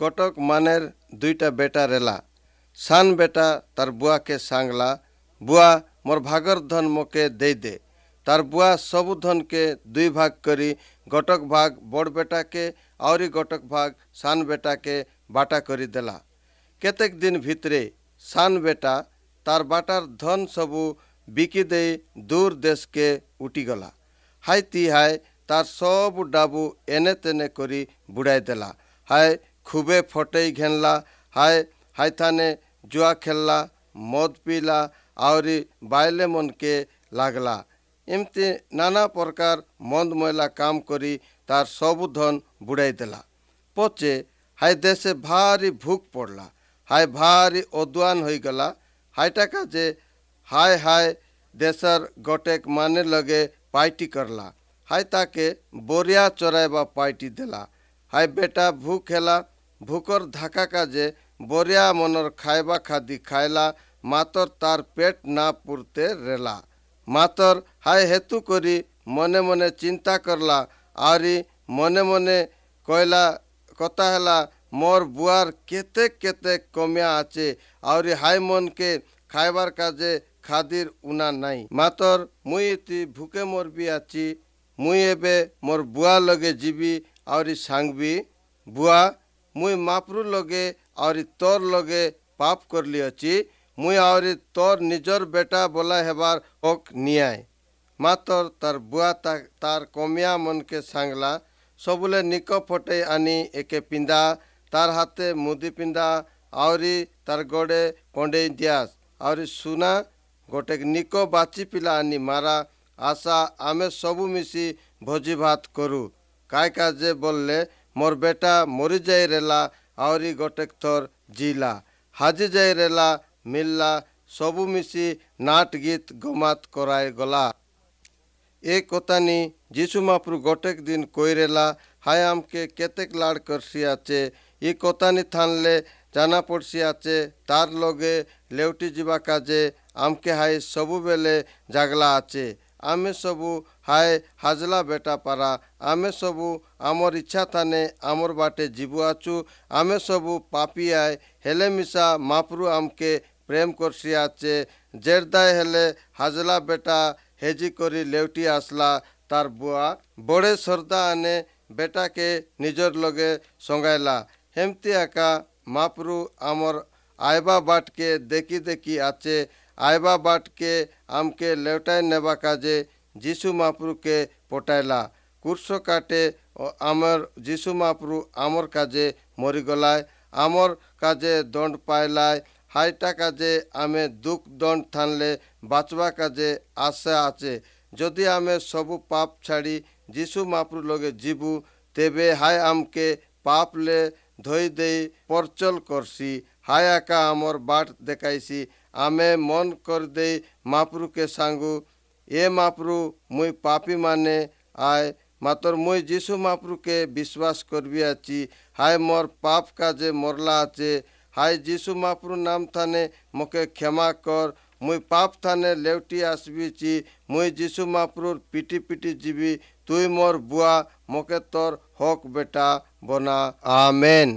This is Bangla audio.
গটক মানের দুইটা বেটা রেলা সান বেটা তার বুয়াকে সাংলা বুয়া মোর ভাগর ধন মোকে দেই দে তার বুয়া সবু ধনকে দুই ভাগ করি গটক ভাগ বড় বেটাকে আউরি গটক ভাগ সান বেটাকে বাটা করি দেলা কেতেক দিন ভিতরে সান বেটা তার বাটার ধন সবু বিকি দেই দূর দেশকে উটি গলা হাই তি হায় তার সব ডাবু এনে তেনে করি বুড়াই দেলা হায় খুবে ફોટઈ ઘેનલા હાય હાયથાને જુઆ ખેલલા મદ પીલા આવરી બાયલે મનકે લાગલા એમતે નાના પ્રકાર મંદ મયલા કામ કરી તાર સબુ ધન બુડાઈ દેલા પચે હાય દેશે ભારી ભૂખ પડલા હાય ભારી અદુઆન હોઈગલા હાયટા કાજે હાય હાય દેશર ગટેક માને લગે પાર્ટી કરલા હાય તાકે બોરિયા ચરાઈવા પાર્ટી દેલા હાય બેટા ભૂખ હેલા ଭୋକର୍ ଧାକା ଯେ ବରିଆ ମନର ଖାଇବା ଖାଦି ଖାଇଲା ମାତର୍ ତାର୍ ପେଟ୍ ନା ପୁରତେ ରେଲା ମାତର୍ ହାଏ ହେତୁ କରି ମନେ ମନେ ଚିନ୍ତା କଲା ଆହୁରି ମନେ ମନେ କହିଲା କଥା ହେଲା ମୋର୍ ବୁଆର୍ କେତେ କେତେ କମିଆ ଅଛେ ଆହୁରି ହାଇ ମନ୍କେ ଖାଇବାର୍ କାଜେ ଖାଦିର୍ ଉନା ନାଇଁ ମାତର୍ ମୁଇଁ ଏତି ଭୁକେ ମୋର୍ ବି ଆଛି ମୁଇଁ ଏବେ ମୋର୍ ବୁଆ ଲଗେ ଯିବି ଆହୁରି ସାଙ୍ଗବି ବୁଆ ମୁଇଁ ମାପ୍ରୁ ଲଗେ ଆହୁରି ତୋର୍ ଲଗେ ପାପ୍ କରଲି ଅଛି ମୁଇଁ ଆହୁରି ତୋର୍ ନିଜର ବେଟା ବୋଲା ହେବାର୍ ହକ୍ ନିଆଏ ମାତର୍ ତାର୍ ବୁଆ ତାର୍ କମିଆ ମନକେ ସାଙ୍ଗଲା ସବୁଲେ ନିକ ଫଟେଇ ଆନି ଏକେ ପିନ୍ଧା ତାର୍ ହାତେ ମୁଦି ପିନ୍ଧା ଆହୁରି ତାର୍ ଗୋଡ଼େ କଣ୍ଡେଇ ଦିଆସ ଆହୁରି ସୁନା ଗୋଟେ ନିକ ବାଛି ପିଲା ଆନି ମାରା ଆଶା ଆମେ ସବୁ ମିଶି ଭୋଜି ଭାତ କରୁ କାଏ ଯେ ବୋଲିଲେ মোর বেটা মরি যাই রেলা আহরি গটেক থর জিলা হাজি যাই রেলা মিল্লা সবু মিশি নাট গীত গমাত করাই গলা এ কথানি যিশু মাপ্রু গটেক দিন কই রেলা হায় আমকে কেতেক লাড় করছি আছে ই কথা নি থানলে জানা পড়ছি আছে তার লগে লেউটি যা কাজে আমকে হাই সবুবেলে জাগলা আছে আমি সবু ହାଏ ହାଜଲା ବେଟା ପାରା ଆମେ ସବୁ ଆମର୍ ଇଚ୍ଛା ଥାନେ ଆମର୍ ବାଟେ ଯିବୁ ଆଛୁ ଆମେ ସବୁ ପାପି ଆଏ ହେଲେ ମିଶା ମାପରୁ ଆମ୍କେ ପ୍ରେମ କରସି ଆଚେ ଜେର୍ଦାଏ ହେଲେ ହାଜଲା ବେଟା ହେଜି କରି ଲେଉଟି ଆସଲା ତାର୍ ବୁଆ ବଡ଼େ ଶ୍ରଦ୍ଧା ଆନେ ବେଟାକେ ନିଜର ଲଗେ ସଙ୍ଗାଇଲା ହେମିତି ଏକା ମାପରୁ ଆମର୍ ଆଇବା ବାଟକେ ଦେଖି ଦେଖି ଆଚେ আইবা বাটকে ଆମ୍କେ ଲେଉଟାଇ ନେବା କାଜେ যিশু মাপুরুকে পটাইলা କୁର୍ସ କାଟେ ଆମର ଯୀଶୁ ମାପରୁ ଆମର କାଜେ ମରିଗଲାଏ ଆମର କାଜେ ଦଣ୍ଡ ପାଇଲାଏ ହାଇଟା କାଜେ ଆମେ ଦୁଃଖ ଦଣ୍ଡ ଥାନଲେ ବାଚବା କାଜେ ଆଶା ଆଛେ ଯଦି ଆମେ ସବୁ ପାପ ଛାଡ଼ି ଯୀଶୁ ମାପରୁ ଲଗେ ଯିବୁ ତେବେ ହାଏ ଆମକେ ପାପଲେ ଧୋଇ ଦେଇ ପରଚଲ କର୍ସି ହାଏ ଆକା ଆମର ବାଟ ଦେଖାଇସି ଆମେ ମନ କରିଦେଇ ମାପୁରୁକେ ସାଙ୍ଗୁ એ માપરું મુઈ પાપી માને আয় মাতর মুই যিশু মাপরুকে বিশ্বাস করবিয়াছি হায় মোর পাপ কাজে মরলা আছে হায় যিশু মাপরু নাম থানে মোকে ক্ষমা কর মুই পাপ থানে লেউটি আসবিছি মুই যিশু মাপরুর পিটি পিটি যিবি তুই মোর বুয়া মোকে তোর হক বেটা বনা আমেন